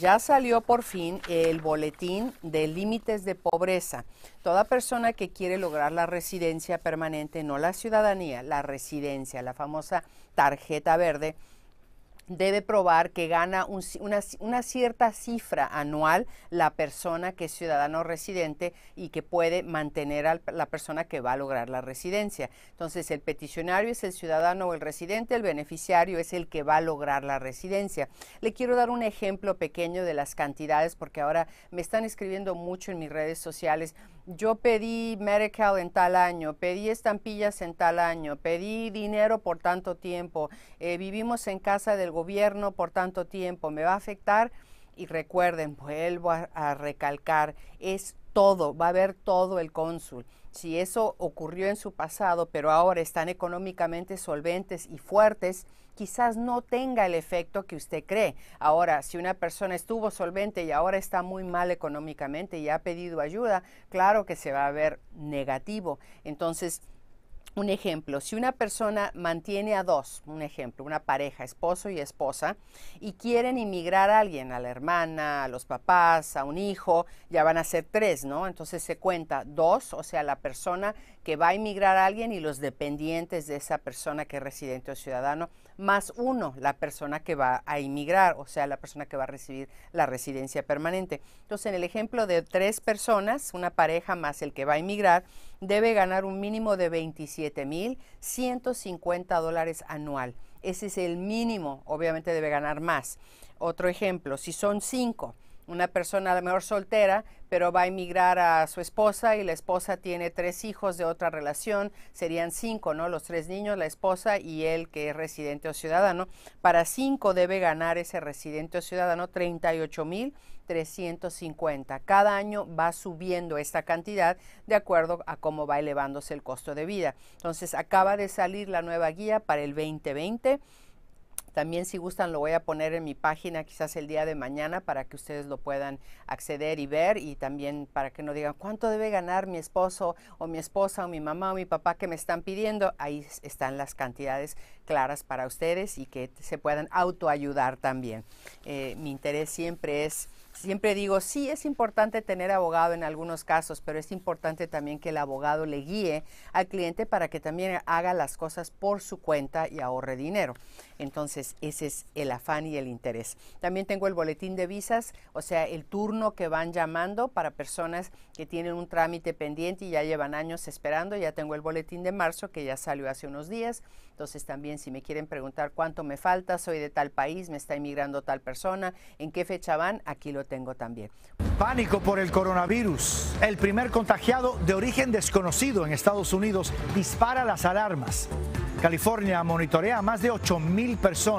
ya salió por fin el boletín de límites de pobreza. Toda persona que quiere lograr la residencia permanente, no la ciudadanía, la residencia, la famosa tarjeta verde, debe probar que gana una, cierta cifra anual la persona que es ciudadano residente y que puede mantener a la persona que va a lograr la residencia. Entonces, el peticionario es el ciudadano o el residente, el beneficiario es el que va a lograr la residencia. Le quiero dar un ejemplo pequeño de las cantidades porque ahora me están escribiendo mucho en mis redes sociales yo pedí Medical en tal año, pedí estampillas en tal año, pedí dinero por tanto tiempo, eh, vivimos en casa del gobierno gobierno por tanto tiempo, me va a afectar. Y recuerden, vuelvo a, recalcar, es todo, va a ver todo el cónsul. Si eso ocurrió en su pasado, pero ahora están económicamente solventes y fuertes, quizás no tenga el efecto que usted cree. Ahora, si una persona estuvo solvente y ahora está muy mal económicamente y ha pedido ayuda, claro que se va a ver negativo. Entonces, un ejemplo, si una persona mantiene a dos, un ejemplo, una pareja, esposo y esposa, y quieren inmigrar a alguien, a la hermana, a los papás, a un hijo, ya van a ser tres, ¿no? Entonces se cuenta dos, o sea, la persona que va a inmigrar a alguien y los dependientes de esa persona que es residente o ciudadano, más uno, la persona que va a inmigrar, o sea, la persona que va a recibir la residencia permanente. Entonces, en el ejemplo de tres personas, una pareja más el que va a inmigrar, debe ganar un mínimo de 25 7.150 dólares anual. Ese es el mínimo, obviamente debe ganar más. Otro ejemplo, si son cinco, una persona a lo mejor soltera, pero va a emigrar a su esposa y la esposa tiene tres hijos de otra relación, serían cinco, ¿no? Los tres niños, la esposa y él que es residente o ciudadano. Para cinco debe ganar ese residente o ciudadano $38,350. Cada año va subiendo esta cantidad de acuerdo a cómo va elevándose el costo de vida. Entonces acaba de salir la nueva guía para el 2020 también si gustan lo voy a poner en mi página quizás el día de mañana para que ustedes lo puedan acceder y ver y también para que no digan cuánto debe ganar mi esposo o mi esposa o mi mamá o mi papá que me están pidiendo. Ahí están las cantidades claras para ustedes y que se puedan autoayudar también. Eh, mi interés siempre es siempre digo, sí, es importante tener abogado en algunos casos, pero es importante también que el abogado le guíe al cliente para que también haga las cosas por su cuenta y ahorre dinero. Entonces, ese es el afán y el interés. También tengo el boletín de visas, o sea, el turno que van llamando para personas que tienen un trámite pendiente y ya llevan años esperando. Ya tengo el boletín de marzo que ya salió hace unos días. Entonces, también si me quieren preguntar cuánto me falta, soy de tal país, me está inmigrando tal persona, en qué fecha van, aquí lo tengo también. Pánico por el coronavirus. El primer contagiado de origen desconocido en Estados Unidos dispara las alarmas. California monitorea a más de mil personas.